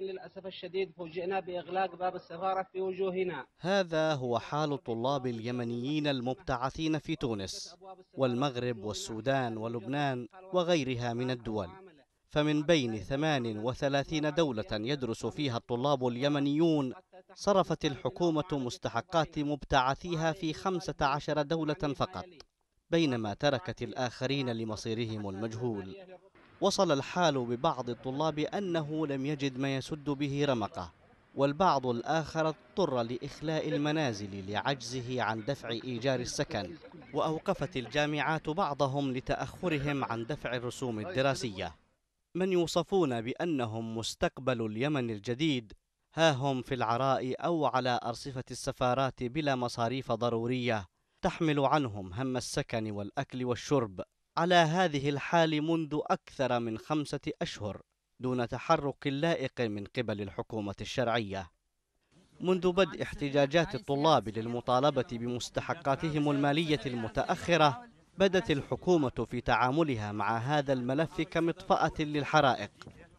للأسف الشديد فوجئنا بإغلاق باب السفارة في وجوهنا هذا هو حال الطلاب اليمنيين المبتعثين في تونس والمغرب والسودان ولبنان وغيرها من الدول فمن بين 38 دولة يدرس فيها الطلاب اليمنيون صرفت الحكومة مستحقات مبتعثيها في 15 دولة فقط بينما تركت الآخرين لمصيرهم المجهول وصل الحال ببعض الطلاب أنه لم يجد ما يسد به رمقه والبعض الآخر اضطر لإخلاء المنازل لعجزه عن دفع إيجار السكن وأوقفت الجامعات بعضهم لتأخرهم عن دفع الرسوم الدراسية من يوصفون بأنهم مستقبل اليمن الجديد ها هم في العراء أو على أرصفة السفارات بلا مصاريف ضرورية تحمل عنهم هم السكن والأكل والشرب على هذه الحال منذ أكثر من خمسة أشهر دون تحرك لائق من قبل الحكومة الشرعية منذ بدء احتجاجات الطلاب للمطالبة بمستحقاتهم المالية المتأخرة بدت الحكومة في تعاملها مع هذا الملف كمطفأة للحرائق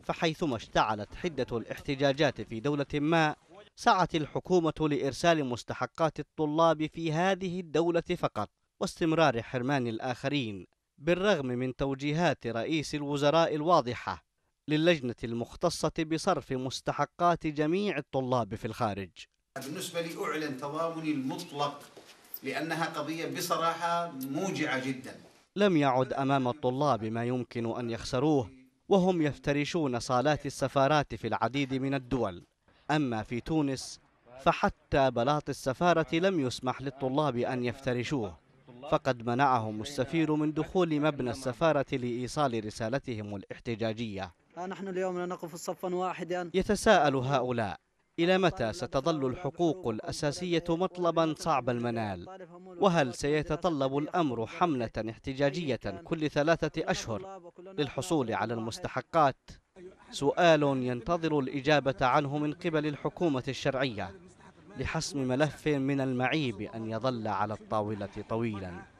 فحيثما اشتعلت حدة الاحتجاجات في دولة ما سعت الحكومة لإرسال مستحقات الطلاب في هذه الدولة فقط واستمرار حرمان الآخرين بالرغم من توجيهات رئيس الوزراء الواضحة للجنة المختصة بصرف مستحقات جميع الطلاب في الخارج بالنسبة لي أعلن تضامني المطلق لأنها قضية بصراحة موجعة جدا لم يعد أمام الطلاب ما يمكن أن يخسروه وهم يفترشون صالات السفارات في العديد من الدول أما في تونس فحتى بلاط السفارة لم يسمح للطلاب أن يفترشوه فقد منعهم السفير من دخول مبنى السفارة لإيصال رسالتهم الاحتجاجية نحن اليوم نقف صفا واحدا يتساءل هؤلاء إلى متى ستظل الحقوق الأساسية مطلبا صعب المنال وهل سيتطلب الأمر حملة احتجاجية كل ثلاثة أشهر للحصول على المستحقات سؤال ينتظر الإجابة عنه من قبل الحكومة الشرعية لحسم ملف من المعيب أن يظل على الطاولة طويلا